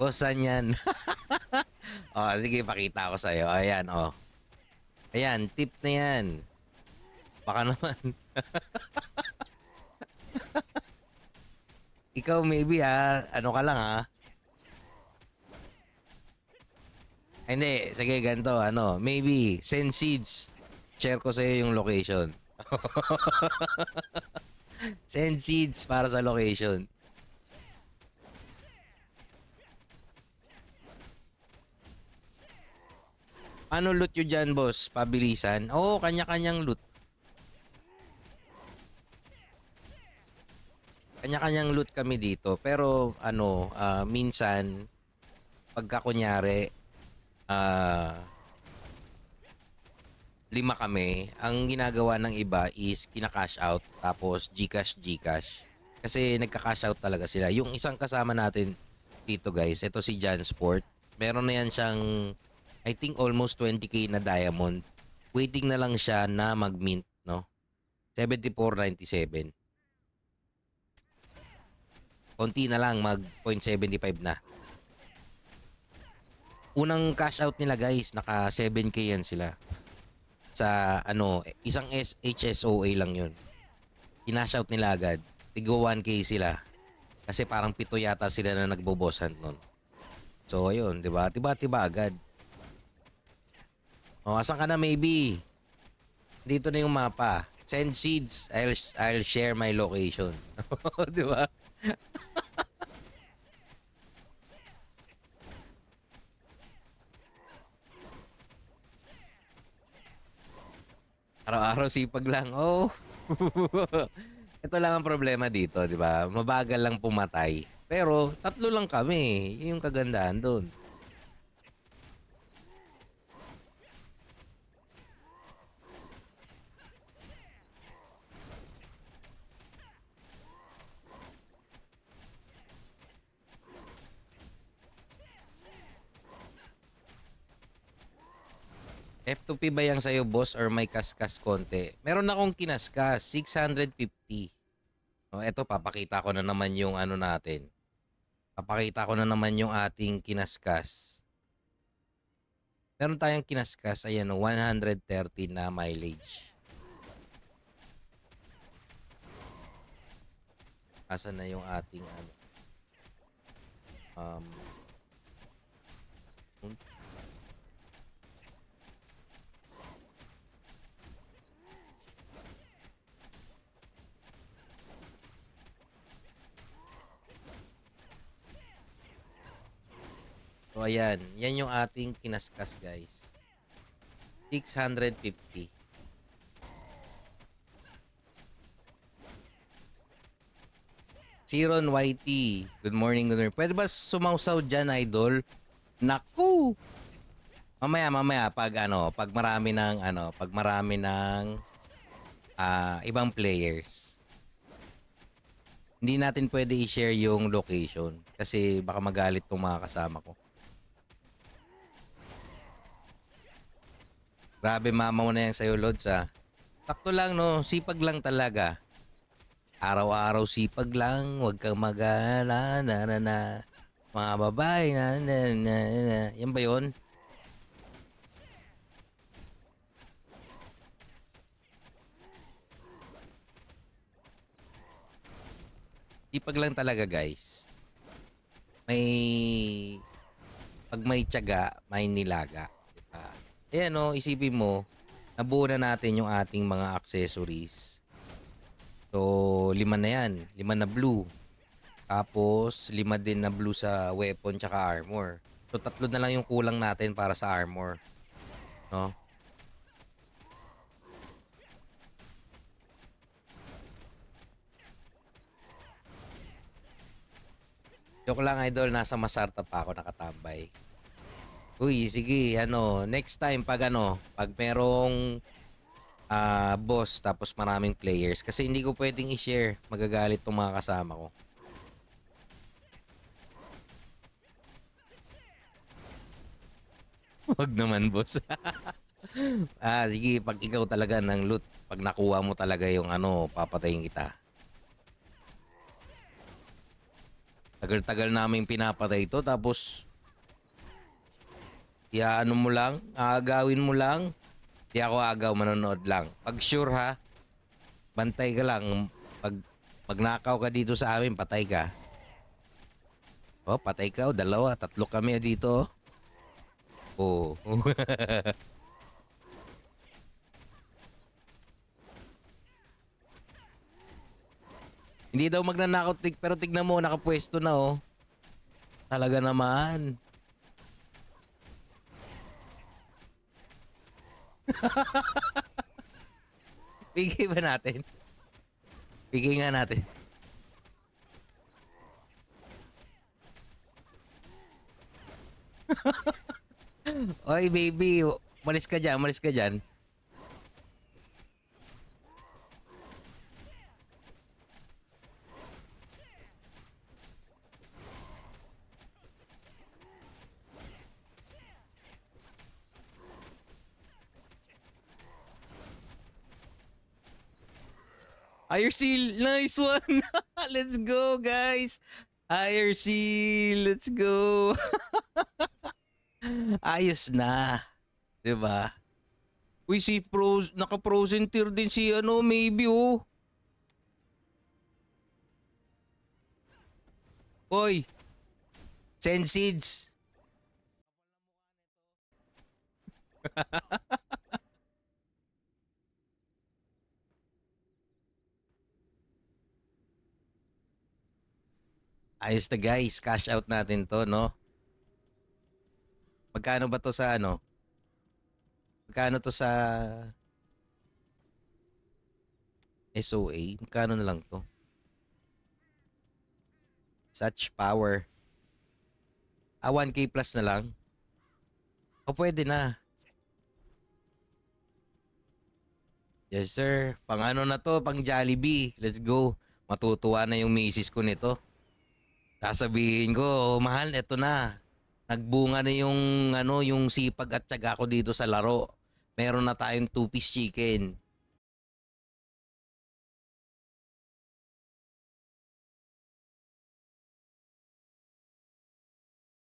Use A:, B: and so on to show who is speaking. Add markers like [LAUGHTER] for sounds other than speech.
A: Kung saan yan? [LAUGHS] oh, sige, pakita ko sa'yo. Ayan, oh. Ayan, tip na yan. Baka naman. [LAUGHS] Ikaw maybe ha, ano ka lang ha. Hindi, sige ganito, ano, maybe send seeds. Share ko sa iyo yung location. [LAUGHS] send seeds para sa location. Ano loot yun dyan, boss? Pabilisan? Oo, oh, kanya-kanyang loot. Kanya-kanyang loot kami dito. Pero, ano, uh, minsan, pagka kunyari, uh, lima kami, ang ginagawa ng iba is kina-cash out, tapos Gcash, Gcash. Kasi nagka-cash out talaga sila. Yung isang kasama natin dito, guys, ito si Jan Sport. Meron na yan siyang I think almost 20k na diamond. Waiting na lang siya na mag-mint, no? 74.97. Konti na lang mag 0.75 na. Unang cash out nila guys, naka 7k yan sila. Sa ano, isang HSOA lang 'yun. Kinash out nila agad. Tigo 1k sila. Kasi parang pito yata sila na nagbobosan noon. So ayun, 'di ba? Tiba-tiba agad. O, asan ka na maybe? Dito na yung mapa. Send seeds. I'll, I'll share my location. [LAUGHS] Di ba? Araw-araw sipag lang. Oh. [LAUGHS] Ito lang ang problema dito, 'di ba? Mabagal lang pumatay. Pero tatlo lang kami. yung kagandahan doon. F2P ba yung sa'yo, boss, or may kaskas konti? Meron akong kinaskas, 650. O, eto, papakita ko na naman yung ano natin. Papakita ko na naman yung ating kinaskas. Meron tayong kinaskas, ayan, 130 na mileage. Asan na yung ating ano? Um, ayan. Yan yung ating kinaskas, guys. 650. Siron YT. Good morning, good morning. Pwede ba sumausaw dyan, idol? Naku! Mamaya, mamaya, pag ano, pag marami ng, ano, pag marami ng uh, ibang players. Hindi natin pwede i-share yung location kasi baka magalit tong mga kasama ko. Grabe mama mo na yan sa'yo, Lods ha. Ah. Sakto lang no, sipag lang talaga. Araw-araw sipag lang, huwag kang mag-alala na na na. Mga babae na na na na. Yan ba yun? Sipag lang talaga guys. May pag may tiyaga, may nilaga. Eh ano, isipin mo, nabuo na natin yung ating mga accessories. So, lima na yan. Lima na blue. Tapos, lima din na blue sa weapon tsaka armor. So, tatlo na lang yung kulang natin para sa armor. No? Joke lang idol, nasa Masarta pa ako nakatambay. Uy, sige, ano, next time pag ano, pag merong uh, boss tapos maraming players kasi hindi ko pwedeng i-share, magagalit 'tong mga kasama ko. [LAUGHS] Wag naman, boss. [LAUGHS] ah, sige, pag ikaw talaga ng loot, pag nakuha mo talaga yung ano, papatayin kita. Tagal-tagal namin pinapatay ito tapos Ya ano mo lang, aagawin mo lang. Di ako agaw, manonood lang. Pag sure ha, bantay ka lang. Pag, pag nakaw ka dito sa amin, patay ka. Oh, patay ka. Oh, dalawa, tatlo kami oh, dito. Oh. oh. [LAUGHS] Hindi daw magnanakaw, pero tignan mo, nakapwesto na oh. Talaga naman. [LAUGHS] Bigay ba natin? Bigay nga natin. [LAUGHS] Oy, baby. Malis ka dyan, malis ka dyan. IRC, nice one. [LAUGHS] let's go, guys. IRC, let's go. [LAUGHS] Ayos na. 'Di ba? We see pros, naka-frozen tier din si ano, maybe oh. Hoy. Send seeds. [LAUGHS] Ayos na guys, cash out natin to, no? Magkano ba to sa ano? Magkano to sa SOA? Magkano na lang to? Such power. Ah, 1K plus na lang? O pwede na. Yes sir, pang ano na to, pang Jollibee. Let's go. Matutuwa na yung misis ko nito sasabihin ko, oh, mahal, eto na. Nagbunga na yung, ano, yung sipag at tiyaga ko dito sa laro. Meron na tayong two-piece chicken.